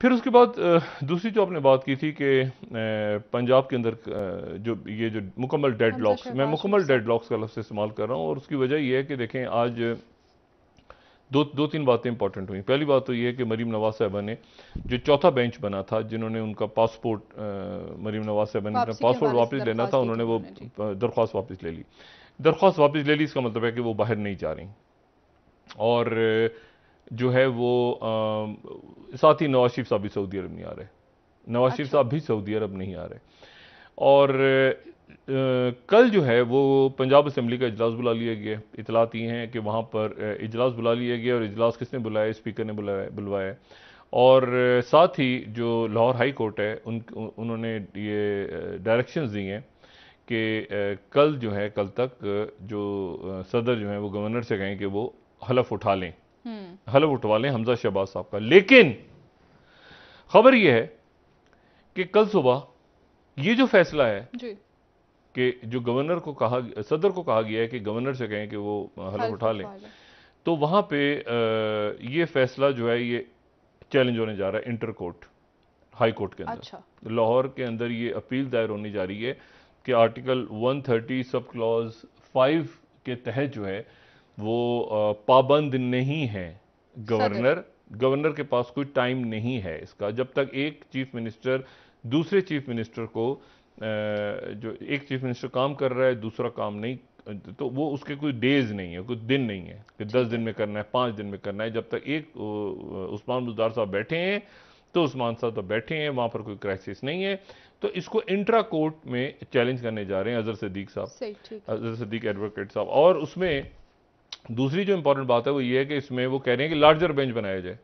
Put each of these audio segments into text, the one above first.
फिर उसके बाद दूसरी जो आपने बात की थी कि पंजाब के अंदर जो ये जो मुकम्मल डेड लॉक्स मैं मुकम्मल डेड लॉक्स का लफ्ज़ इस्तेमाल कर रहा हूँ और उसकी वजह यह है कि देखें आज दो दो तीन बातें इंपॉर्टेंट हुई पहली बात तो ये है कि मरीम नवाज साहबा ने जो चौथा बेंच बना था जिन्होंने उनका पासपोर्ट मरीम नवाज साहबा ने अपना पासपोर्ट वापस लेना था उन्होंने वो दरख्वास्त वापस ले ली दरख्वास्त वापस ले ली इसका मतलब है कि वो बाहर नहीं जा रही और जो है वो साथ ही नवाज शरीफ साहब भी सऊदी अरब नहीं आ रहे नवाज शरीफ अच्छा। साहब भी सऊदी अरब नहीं आ रहे और कल जो है वो पंजाब असम्बली का इजलास बुला लिया गया इतलात ये हैं कि वहाँ पर इजलास बुला लिया गया और इजलास किसने बुलाया स्पीकर ने बुलाया बुलवाया और साथ ही जो लाहौर हाई कोर्ट है उन उन्होंने ये डायरेक्शंस दी हैं कि कल जो है कल तक जो सदर जो है वो गवर्नर से कहें कि वो हलफ उठा लें हलफ उठवा लें हमजा शहबाज साहब का लेकिन खबर यह है कि कल सुबह ये जो फैसला है कि जो गवर्नर को कहा सदर को कहा गया है कि गवर्नर से कहें कि वो हलफ उठा लें तो वहां पे ये फैसला जो है ये चैलेंज होने जा रहा है इंटर कोर्ट हाई कोर्ट के अंदर अच्छा। लाहौर के अंदर ये अपील दायर होने जा रही है कि आर्टिकल 130 सब क्लॉज फाइव के तहत जो है वो पाबंद नहीं है गवर्नर गवर्नर के पास कोई टाइम नहीं है इसका जब तक एक चीफ मिनिस्टर दूसरे चीफ मिनिस्टर को जो एक चीफ मिनिस्टर काम कर रहा है दूसरा काम नहीं तो वो उसके कोई डेज नहीं है कोई दिन नहीं है कि दस दिन में करना है पाँच दिन में करना है जब तक एक उस्मान बुजार साहब बैठे हैं तो उस्मान साहब तो बैठे हैं वहाँ पर कोई क्राइसिस नहीं है तो इसको इंट्रा कोर्ट में चैलेंज करने जा रहे हैं अजहर सदीक साहब अजहर सदीक एडवोकेट साहब और उसमें दूसरी जो इंपॉर्टेंट बात है वो ये है कि इसमें वो कह रहे हैं कि लार्जर बेंच बनाया जाए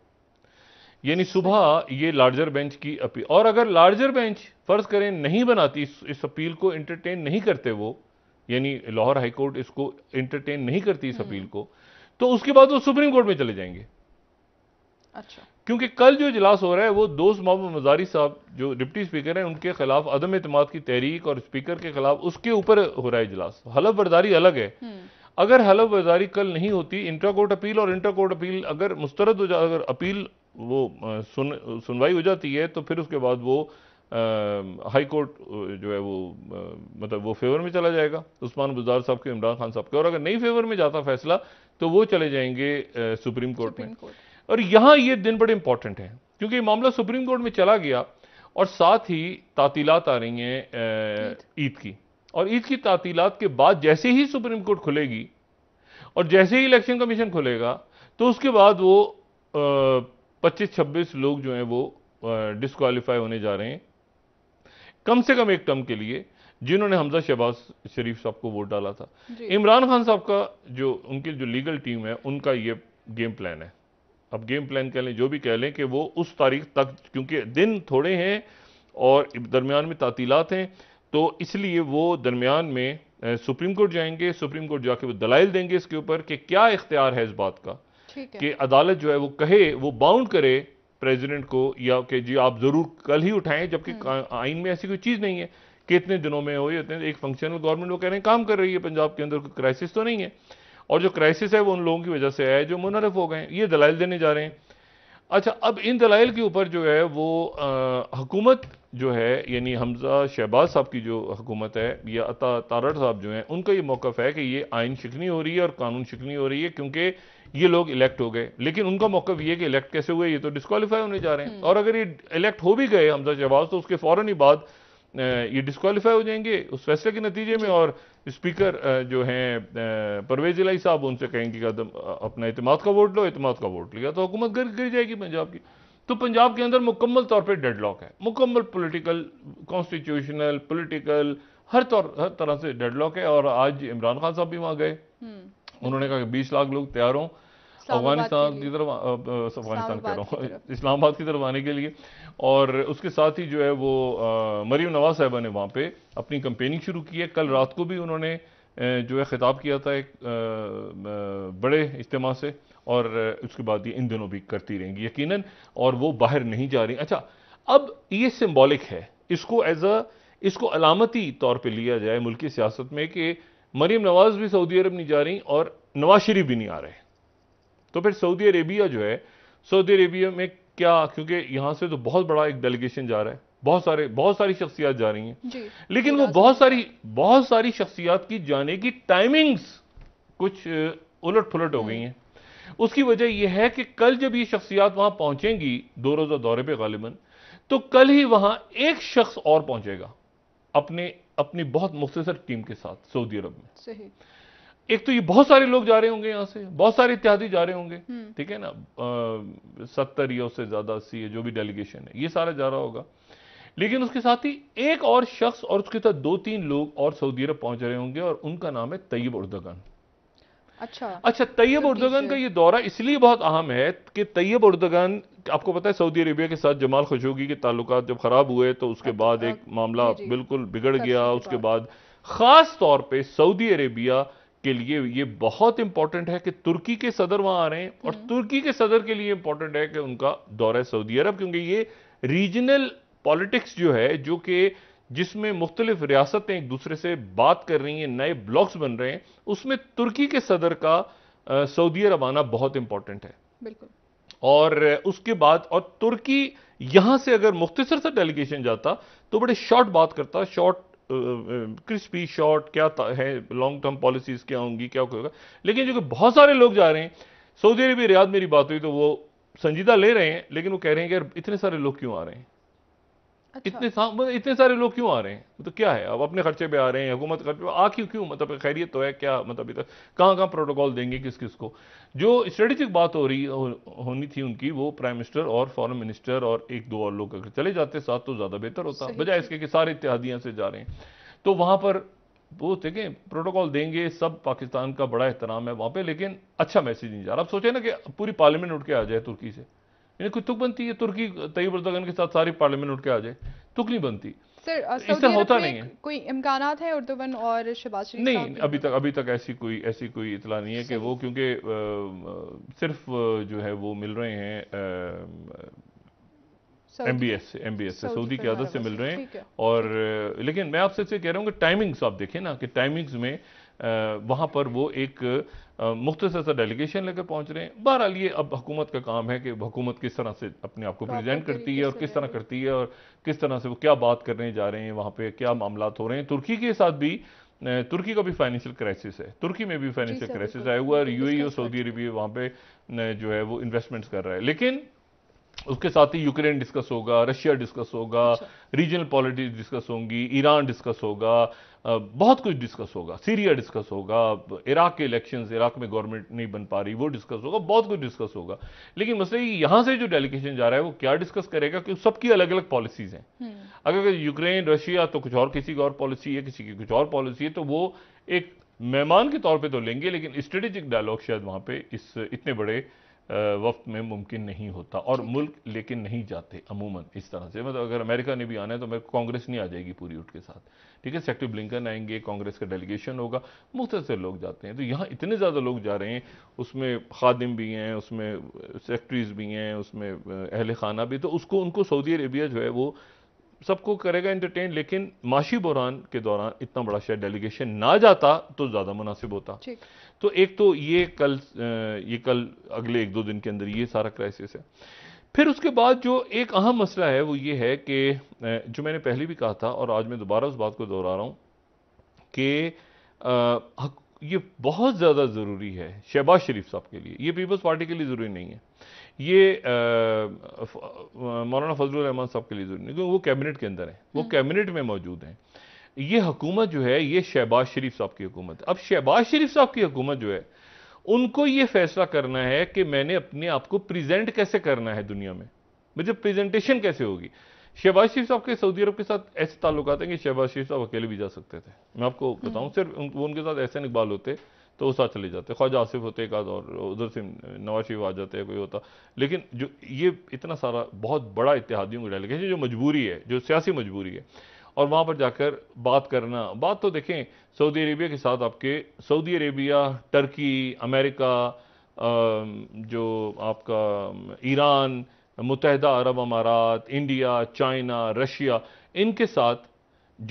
यानी सुबह ये लार्जर बेंच की अपील और अगर लार्जर बेंच फ़र्ज़ करें नहीं बनाती इस, इस अपील को इंटरटेन नहीं करते वो यानी लाहौर हाईकोर्ट इसको इंटरटेन नहीं करती इस अपील हम्म। को तो उसके बाद वो सुप्रीम कोर्ट में चले जाएंगे अच्छा क्योंकि कल जो इजलास हो रहा है वो दोस्त मोहम्मद मजारी साहब जो डिप्टी स्पीकर हैं उनके खिलाफ अदम अतमाद की तहरीक और स्पीकर के खिलाफ उसके ऊपर हो रहा है इजलास हलफ बर्दारी अलग है हम्म। अगर हलफ बाजारी कल नहीं होती इंटर कोर्ट अपील और इंटर कोर्ट अपील अगर मुस्तरद हो जाए अगर अपील वो सुन सुनवाई हो जाती है तो फिर उसके बाद वो आ, हाई कोर्ट जो है वो आ, मतलब वो फेवर में चला जाएगा उस्मान बुजार साहब के इमरान खान साहब के और अगर नहीं फेवर में जाता फैसला तो वो चले जाएंगे आ, सुप्रीम कोर्ट में और यहाँ ये दिन बड़े इंपॉर्टेंट हैं क्योंकि मामला सुप्रीम कोर्ट में चला गया और साथ ही तातीलत आ रही हैं ईद की और ईद की तातीलات के बाद जैसे ही सुप्रीम कोर्ट खुलेगी और जैसे ही इलेक्शन कमीशन खुलेगा तो उसके बाद वो पच्चीस छब्बीस लोग जो हैं वो डिसक्वालीफाई होने जा रहे हैं कम से कम एक टर्म के लिए जिन्होंने हमजा शहबाज शरीफ साहब को वोट डाला था इमरान खान साहब का जो उनकी जो लीगल टीम है उनका ये गेम प्लान है अब गेम प्लान कह लें जो भी कह लें कि वो उस तारीख तक क्योंकि दिन थोड़े हैं और दरमियान में तातीलात हैं तो इसलिए वो दरमियान में सुप्रीम कोर्ट जाएंगे सुप्रीम कोर्ट जाके वो दलाइल देंगे इसके ऊपर कि क्या इख्तियार है इस बात का कि अदालत जो है वो कहे वो बाउंड करे प्रेसिडेंट को या कि जी आप ज़रूर कल ही उठाएं जबकि हम्म। आइन में ऐसी कोई चीज़ नहीं है कि इतने दिनों में हो इतने एक फंक्शनल गवर्नमेंट वो कह रहे हैं काम कर रही है पंजाब के अंदर कोई क्राइसिस तो नहीं है और जो क्राइसिस है वो उन लोगों की वजह से है जो मुनरफ हो गए ये दलाइल देने जा रहे हैं अच्छा अब इन दलाइल के ऊपर जो है वो हकूमत जो है यानी हमजा शहबाज साहब की जो हकूमत है या अता तारड़ साहब जो हैं उनका ये मौकफ है कि ये आइन शिकनी हो रही है और कानून शिकनी हो रही है क्योंकि ये लोग इलेक्ट हो गए लेकिन उनका मौक़ ये है कि इलेक्ट कैसे हुए ये तो डिस्कवालीफाई होने जा रहे हैं हम्म। और अगर ये इलेक्ट हो भी गए हमजा शहबाज तो उसके फौरन ही बाद ये डिस्कवालीफाई हो जाएंगे उस फैसले के नतीजे में और स्पीकर जो हैं परवेज इलाई साहब उनसे कहेंगे कि अपना अतमाद का वोट लो अतमाद का वोट लिया तो हुकूमत गिर गिर जाएगी पंजाब की तो पंजाब के अंदर मुकम्मल तौर पर डेडलॉक है मुकम्मल पोलिटिकल कॉन्स्टिट्यूशनल पोलिटिकल हर तौर हर तरह से डेडलॉक है और आज इमरान खान साहब भी वहाँ गए हम्म। उन्होंने कहा कि बीस लाख लोग तैयार हों अफगानिस्तान की तरफ अफगानिस्तान कह रहा हूँ इस्लामाबाद की तरफ आने के लिए और उसके साथ ही जो है वो मरीम नवाज साहबा ने वहाँ पर अपनी कंपेनिंग शुरू की है कल रात को भी उन्होंने जो है ख़िताब किया था एक बड़े इज्तम से और उसके बाद ये इन दिनों भी करती रहेंगी यकीन और वो बाहर नहीं जा रही अच्छा अब ये सिम्बॉलिक है इसको एज अ इसको अलामती तौर पे लिया जाए मुल्की सियासत में कि मरीम नवाज़ भी सऊदी अरब नहीं जा रही और नवाज शरीफ भी नहीं आ रहे तो फिर सऊदी अरेबिया जो है सऊदी अरेबिया में क्या क्योंकि यहां से तो बहुत बड़ा एक डेलीगेशन जा रहा है बहुत सारे बहुत सारी शख्सियात जा रही हैं लेकिन वो बहुत सारी बहुत सारी शख्सियात की जाने की टाइमिंग्स कुछ उलट पुलट हो गई हम्म। हैं उसकी वजह यह है कि कल जब ये शख्सियात वहां पहुंचेंगी दो रोज़ा दौरे पर गालिबन तो कल ही वहां एक शख्स और पहुंचेगा अपने अपनी बहुत मुख्तर टीम के साथ सऊदी अरब में सही एक तो ये बहुत सारे लोग जा रहे होंगे यहां से बहुत सारे इत्यादि जा रहे होंगे हम्म। ठीक है ना सत्तर या उससे ज्यादा अस्सी जो भी डेलीगेशन है ये सारा जा रहा होगा लेकिन उसके साथ ही एक और शख्स और उसके साथ दो तीन लोग और सऊदी अरब पहुंच रहे होंगे और उनका नाम है तैयब उर्दगन अच्छा अच्छा तैयब तो उर्दगन का ये दौरा इसलिए बहुत अहम है कि तैयब उर्दगन आपको पता है सऊदी अरेबिया के साथ जमाल खशोगी के ताल्लुक जब खराब हुए तो उसके अच्छा, बाद एक मामला बिल्कुल बिगड़ गया उसके बाद खास तौर पर सऊदी अरेबिया के लिए ये बहुत इंपॉर्टेंट है कि तुर्की के सदर वहां आ रहे हैं और हम्म। तुर्की के सदर के लिए इंपॉर्टेंट है कि उनका दौरा है सऊदी अरब क्योंकि ये रीजनल पॉलिटिक्स जो है जो कि जिसमें मुख्तलिफ रियासतें एक दूसरे से बात कर रही हैं नए ब्लॉक्स बन रहे हैं उसमें तुर्की के सदर का सऊदी अरब आना बहुत इंपॉर्टेंट है बिल्कुल और उसके बाद और तुर्की यहां से अगर मुख्तसर सा डेलीगेशन जाता तो बड़े शॉर्ट बात करता शॉर्ट क्रिस्पी शॉर्ट क्या है लॉन्ग टर्म पॉलिसीज क्या होंगी क्या होगा लेकिन जो कि बहुत सारे लोग जा रहे हैं सऊदी अरबी रियाद मेरी बात हुई तो वो संजीदा ले रहे हैं लेकिन वो कह रहे हैं कि यार इतने सारे लोग क्यों आ रहे हैं अच्छा। इतने मतलब इतने सारे लोग क्यों आ रहे हैं तो क्या है अब अपने खर्चे पे आ रहे हैं हुकूमत खर्चे आ क्यों क्यों मतलब खैरियत तो है क्या मतलब इधर कहाँ कहाँ प्रोटोकॉल देंगे किस किस को जो स्ट्रेटेजिक बात हो रही हो, होनी थी उनकी वो प्राइम मिनिस्टर और फॉरन मिनिस्टर और एक दो और लोग अगर चले जाते साथ तो ज़्यादा बेहतर होता बजाय इसके कि सारे इतिहादियाँ से जा रहे हैं तो वहाँ पर वो देखें प्रोटोकॉल देंगे सब पाकिस्तान का बड़ा एहतराम है वहाँ पर लेकिन अच्छा मैसेज नहीं जा रहा आप सोचें ना कि पूरी पार्लियामेंट उठ के आ जाए तुर्की से यानी कोई तुक बनती है तुर्की तयब के साथ सारी पार्लियामेंट उठ के आ जाए तुक नहीं बनती सर इससे होता नहीं है कोई इम्कान है उर्दगन और शबाज नहीं अभी तक अभी तक ऐसी कोई ऐसी कोई इतला नहीं है कि वो क्योंकि सिर्फ जो है वो मिल रहे हैं एम बी एस से एम बी एस से सऊदी की आदत से मिल रहे हैं और लेकिन मैं आपसे कह रहा हूँ कि टाइमिंग्स आप देखें ना कि टाइमिंग्स में वहाँ पर वो एक मुख्तर सा डेलीगेशन लेकर पहुँच रहे हैं बहरहाल ये अब हुकूमत का काम है कि हुकूमत किस तरह से अपने आप को प्रेजेंट करती है और किस तरह करती है और किस तरह से वो क्या बात करने जा रहे हैं वहाँ पर क्या मामला हो रहे हैं तुर्की के साथ भी तुर्की का भी फाइनेंशियल क्राइसिस है तुर्की में भी फाइनेंशियल क्राइसिस आया हुआ है और यू e और सऊदी अरबिया वहाँ पे जो है वो इन्वेस्टमेंट्स कर रहा है लेकिन उसके साथ ही यूक्रेन डिस्कस होगा रशिया डिस्कस होगा रीजनल पॉलिटिक्स डिस्कस होंगी ईरान डिस्कस होगा बहुत कुछ डिस्कस होगा सीरिया डिस्कस होगा इराक के इलेक्शंस इराक में गवर्नमेंट नहीं बन पा रही वो डिस्कस होगा बहुत कुछ डिस्कस होगा लेकिन मसले यहां यहाँ से जो डेलीगेशन जा रहा है वो क्या डिस्कस करेगा क्योंकि सबकी अलग अलग पॉलिसीज हैं हम्म। अगर यूक्रेन रशिया तो कुछ और किसी की और पॉलिसी है किसी की कुछ और पॉलिसी है तो वो एक मेहमान के तौर पर तो लेंगे लेकिन स्ट्रेटेजिक डायलॉग शायद वहाँ पर इस इतने बड़े वक्त में मुमकिन नहीं होता और मुल्क लेकिन नहीं जाते अमूमन इस तरह से मतलब अगर अमेरिका ने भी आना है तो मेरे कांग्रेस नहीं आ जाएगी पूरी उठ के साथ ठीक है सेक्रेटरी ब्लिंकन आएंगे कांग्रेस का डेलीगेशन होगा मुख्तर से लोग जाते हैं तो यहाँ इतने ज़्यादा लोग जा रहे हैं उसमें खादिम भी हैं उसमें सेक्रेटरीज भी हैं उसमें अहल खाना भी तो उसको उनको सऊदी अरेबिया जो है वो सबको करेगा इंटरटेन लेकिन माशी बुरान के दौरान इतना बड़ा शायद डेलीगेशन ना जाता तो ज़्यादा मुनासिब होता तो एक तो ये कल ये कल अगले एक दो दिन के अंदर ये सारा क्राइसिस है फिर उसके बाद जो एक अहम मसला है वो ये है कि जो मैंने पहले भी कहा था और आज मैं दोबारा उस बात को दोहरा रहा हूं कि ये बहुत ज़्यादा ज़रूरी है शहबाज शरीफ साहब के लिए ये पीपल्स पार्टी के लिए ज़रूरी नहीं है ये मौलाना फजल रहमान साहब के लिए ज़रूरी नहीं क्योंकि वो कैबिनेट के अंदर हैं वो हम्म। कैबिनेट में मौजूद हैं ये हुकूमत जो है ये शहबाज शरीफ साहब की हुकूमत अब शहबाज शरीफ साहब की हुकूमत जो है उनको ये फैसला करना है कि मैंने अपने आप को प्रेजेंट कैसे करना है दुनिया में मुझे प्रेजेंटेशन कैसे होगी शहबाज शरीफ साहब के सऊदी अरब के साथ ऐसे ताल्लुक हैं कि शहबाज शरीफ साहब अकेले भी जा सकते थे मैं आपको हम्म। बताऊं सिर्फ उन, उनके साथ ऐसे इकबाल होते तो उस चले जाते ख्वाजा आसिफ होते का और उधर से नवाज शरीफ आ जाते कोई होता लेकिन जो ये इतना सारा बहुत बड़ा इतिहादियों का डेलीगेशन जो मजबूरी है जो सियासी मजबूरी है और वहाँ पर जाकर बात करना बात तो देखें सऊदी अरेबिया के साथ आपके सऊदी अरेबिया टर्की अमेरिका जो आपका ईरान मुतहदा अरब अमारात इंडिया चाइना रशिया इनके साथ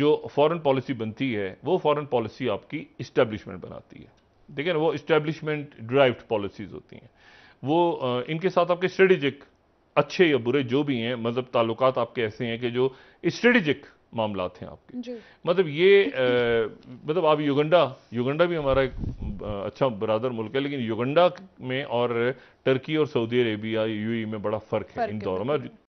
जो फॉरेन पॉलिसी बनती है वो फॉरेन पॉलिसी आपकी इस्टेब्लिशमेंट बनाती है ठीक है ना वो इस्टेब्लिशमेंट ड्राइव्ड पॉलिसीज़ होती हैं वो इनके साथ आपके स्ट्रेटिजिक अच्छे या बुरे जो भी हैं मतलब ताल्लुक आपके ऐसे हैं कि जो स्ट्रेटिजिक मामला हैं आपके मतलब ये आ, मतलब आप युगंडा युगंडा भी हमारा एक अच्छा बरदर मुल्क है लेकिन युगंडा में और टर्की और सऊदी अरेबिया यू में बड़ा फ़र्क है इन दौरों में